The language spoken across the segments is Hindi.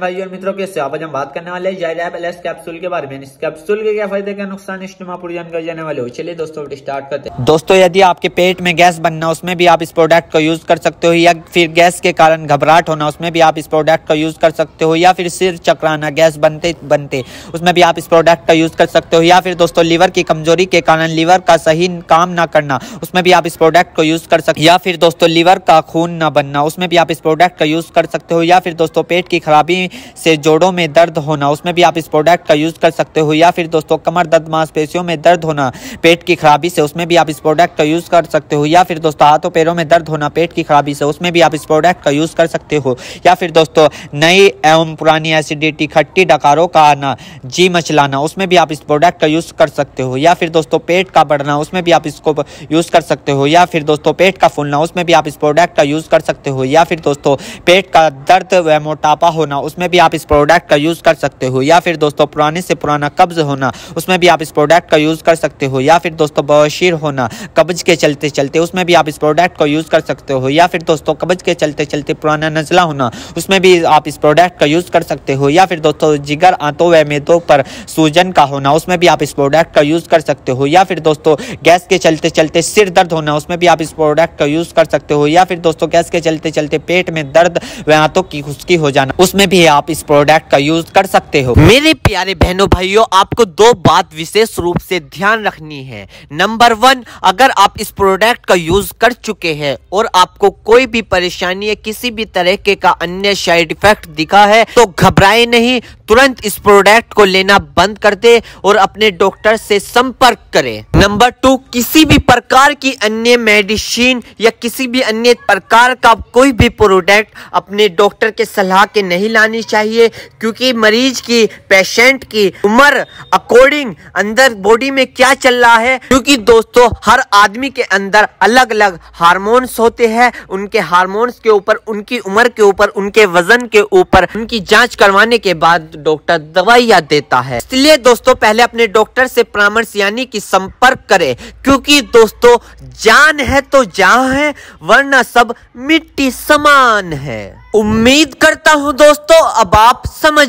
भाई और मित्रों के आप आज हम बात करने वाले जायदाब एल कैप्सूल के बारे में इस कैप्सूल के क्या फायदे क्या नुकसान इस्तेमा पूरी जानकारी जाने वाले हो चलिए दोस्तों स्टार्ट करते हैं दोस्तों यदि आपके पेट में गैस बनना उसमें भी आप इस प्रोडक्ट का यूज कर सकते हो या फिर गैस के कारण घबराहट होना उसमें भी आप इस प्रोडक्ट का यूज कर सकते हो या फिर सिर चकराना गैस बनते बनते उसमें भी आप इस प्रोडक्ट का यूज कर सकते हो या फिर दोस्तों लीवर की कमजोरी के कारण लीवर का सही काम ना करना उसमें भी आप इस प्रोडक्ट को यूज कर सकते या फिर दोस्तों लीवर का खून न बनना उसमें भी आप इस प्रोडक्ट का यूज कर सकते हो या फिर दोस्तों पेट की खराबी नाभि से जोड़ों में दर्द होना उसमें भी आप इस प्रोडक्ट का यूज़ कर सकते हो या फिर दोस्तों कमर दर्द मांसपेशियों में दर्द होना पेट की खराबी से उसमें भी आप इस प्रोडक्ट का यूज़ कर सकते हो या फिर दोस्तों हाथों पैरों में दर्द होना पेट की खराबी से उसमें भी आप इस प्रोडक्ट का यूज़ कर सकते हो या फिर दोस्तों नई एवं पुरानी एसिडिटी खट्टी डकारों का आना जी मचलाना उसमें भी आप इस प्रोडक्ट का यूज़ कर सकते हो या फिर दोस्तों पेट का बढ़ना उसमें भी आप इसको यूज़ कर सकते हो या फिर दोस्तों पेट का फूलना उसमें भी आप इस प्रोडक्ट का यूज़ कर सकते हो या फिर दोस्तों पेट का दर्द व मोटापा होना उसमें भी आप इस प्रोडक्ट का यूज़ कर सकते हो या फिर दोस्तों पुराने से पुराना कब्ज़ होना उसमें भी आप इस प्रोडक्ट का यूज़ कर सकते हो या फिर दोस्तों बशीर होना कब्ज के चलते चलते उसमें भी आप इस प्रोडक्ट का यूज़ कर सकते हो या फिर दोस्तों कब्ज के चलते चलते पुराना नजला होना उसमें भी आप इस प्रोडक्ट का यूज़ कर सकते हो या फिर दोस्तों जिगर आंतों व मेदों पर सूजन का होना उसमें भी आप इस प्रोडक्ट का यूज़ कर सकते हो या फिर दोस्तों गैस के चलते चलते सिर दर्द होना उसमें भी आप इस प्रोडक्ट का यूज़ कर सकते हो या फिर दोस्तों गैस के चलते चलते पेट में दर्द व आंतों की खुशकी हो जाना उसमें भी भी आप इस प्रोडक्ट का यूज कर सकते हो मेरे प्यारे बहनों भाइयों आपको दो बात विशेष रूप से ध्यान रखनी है नंबर वन अगर आप इस प्रोडक्ट का यूज कर चुके हैं और आपको कोई भी परेशानी या किसी भी तरीके का अन्य साइड इफेक्ट दिखा है तो घबराए नहीं तुरंत इस प्रोडक्ट को लेना बंद कर दे और अपने डॉक्टर से संपर्क करें नंबर टू किसी भी प्रकार की अन्य मेडिसिन या किसी भी अन्य प्रकार का कोई भी प्रोडक्ट अपने डॉक्टर के सलाह के नहीं लानी चाहिए क्योंकि मरीज की पेशेंट की उम्र अकॉर्डिंग अंदर बॉडी में क्या चल रहा है क्योंकि दोस्तों हर आदमी के अंदर अलग अलग हारमोन्स होते हैं उनके हारमोन्स के ऊपर उनकी उम्र के ऊपर उनके वजन के ऊपर उनकी जाँच करवाने के बाद डॉक्टर दवाइया देता है इसलिए दोस्तों पहले अपने डॉक्टर से परामर्श यानी कि संपर्क करें क्योंकि दोस्तों जान है तो जहा है वरना सब मिट्टी समान है उम्मीद करता हूँ दोस्तों अब आप समझ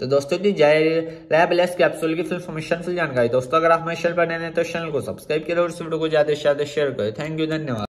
तो दोस्तों जी जय लैब लेस कैप्सूल की फुल फॉर्मेशन से जानकारी दोस्तों अगर आप हमारे चैनल पर नए हैं तो चैनल को सब्सक्राइब करें और इस वीडियो को ज्यादा से ज्यादा शेयर करें थैंक यू धन्यवाद